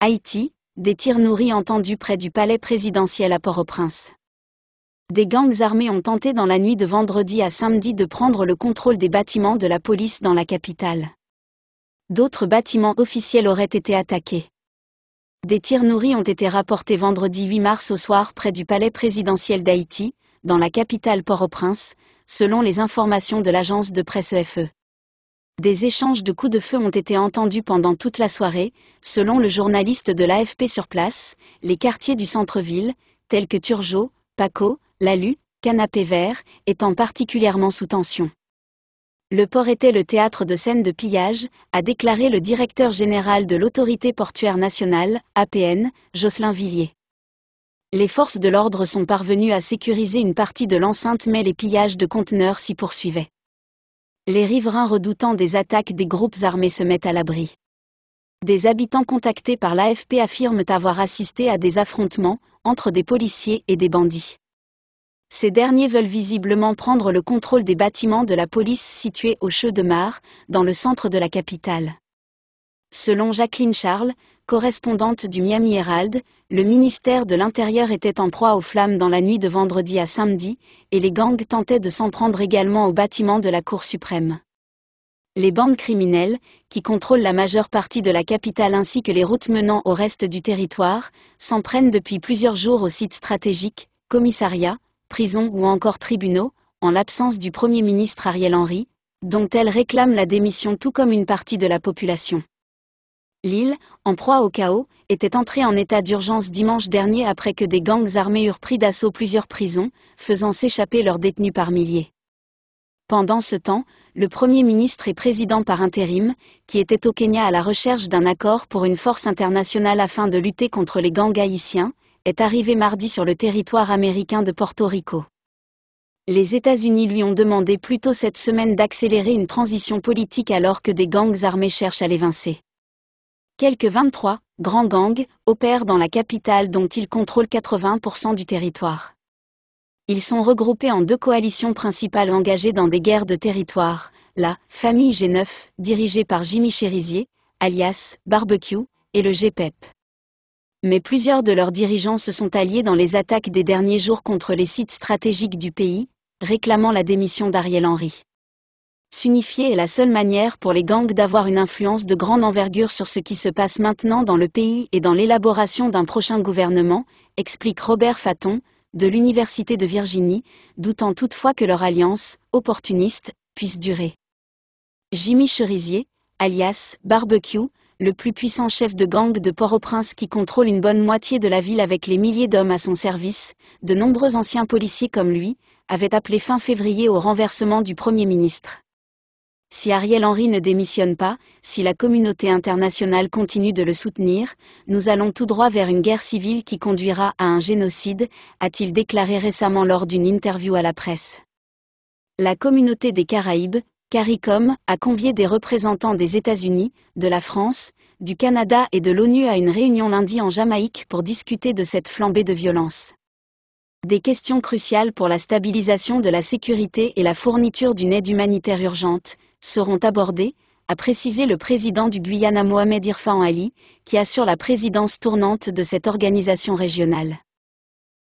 Haïti, des tirs nourris entendus près du palais présidentiel à Port-au-Prince. Des gangs armés ont tenté dans la nuit de vendredi à samedi de prendre le contrôle des bâtiments de la police dans la capitale. D'autres bâtiments officiels auraient été attaqués. Des tirs nourris ont été rapportés vendredi 8 mars au soir près du palais présidentiel d'Haïti, dans la capitale Port-au-Prince, selon les informations de l'agence de presse EFE. Des échanges de coups de feu ont été entendus pendant toute la soirée, selon le journaliste de l'AFP sur place, les quartiers du centre-ville, tels que Turgeau, Paco, Lalu, Canapé Vert, étant particulièrement sous tension. Le port était le théâtre de scènes de pillage, a déclaré le directeur général de l'autorité portuaire nationale, APN, Jocelyn Villiers. Les forces de l'ordre sont parvenues à sécuriser une partie de l'enceinte mais les pillages de conteneurs s'y poursuivaient les riverains redoutant des attaques des groupes armés se mettent à l'abri. Des habitants contactés par l'AFP affirment avoir assisté à des affrontements entre des policiers et des bandits. Ces derniers veulent visiblement prendre le contrôle des bâtiments de la police situés au Cheux de Mar, dans le centre de la capitale. Selon Jacqueline Charles, correspondante du Miami Herald, le ministère de l'Intérieur était en proie aux flammes dans la nuit de vendredi à samedi, et les gangs tentaient de s'en prendre également au bâtiment de la Cour suprême. Les bandes criminelles, qui contrôlent la majeure partie de la capitale ainsi que les routes menant au reste du territoire, s'en prennent depuis plusieurs jours aux sites stratégiques, commissariats, prisons ou encore tribunaux, en l'absence du Premier ministre Ariel Henry, dont elle réclame la démission tout comme une partie de la population. L'île, en proie au chaos, était entrée en état d'urgence dimanche dernier après que des gangs armés eurent pris d'assaut plusieurs prisons, faisant s'échapper leurs détenus par milliers. Pendant ce temps, le Premier ministre et président par intérim, qui était au Kenya à la recherche d'un accord pour une force internationale afin de lutter contre les gangs haïtiens, est arrivé mardi sur le territoire américain de Porto Rico. Les États-Unis lui ont demandé plus tôt cette semaine d'accélérer une transition politique alors que des gangs armés cherchent à l'évincer. Quelques 23 grands gangs opèrent dans la capitale dont ils contrôlent 80% du territoire. Ils sont regroupés en deux coalitions principales engagées dans des guerres de territoire, la Famille G9, dirigée par Jimmy Chérizier, alias Barbecue, et le GPEP. E Mais plusieurs de leurs dirigeants se sont alliés dans les attaques des derniers jours contre les sites stratégiques du pays, réclamant la démission d'Ariel Henry. S'unifier est la seule manière pour les gangs d'avoir une influence de grande envergure sur ce qui se passe maintenant dans le pays et dans l'élaboration d'un prochain gouvernement, explique Robert Fatton, de l'Université de Virginie, doutant toutefois que leur alliance, opportuniste, puisse durer. Jimmy Cherizier, alias Barbecue, le plus puissant chef de gang de Port-au-Prince qui contrôle une bonne moitié de la ville avec les milliers d'hommes à son service, de nombreux anciens policiers comme lui, avaient appelé fin février au renversement du Premier ministre. Si Ariel Henry ne démissionne pas, si la communauté internationale continue de le soutenir, nous allons tout droit vers une guerre civile qui conduira à un génocide, a-t-il déclaré récemment lors d'une interview à la presse. La communauté des Caraïbes, CARICOM, a convié des représentants des États-Unis, de la France, du Canada et de l'ONU à une réunion lundi en Jamaïque pour discuter de cette flambée de violence des questions cruciales pour la stabilisation de la sécurité et la fourniture d'une aide humanitaire urgente, seront abordés, a précisé le président du Guyana Mohamed Irfan Ali, qui assure la présidence tournante de cette organisation régionale.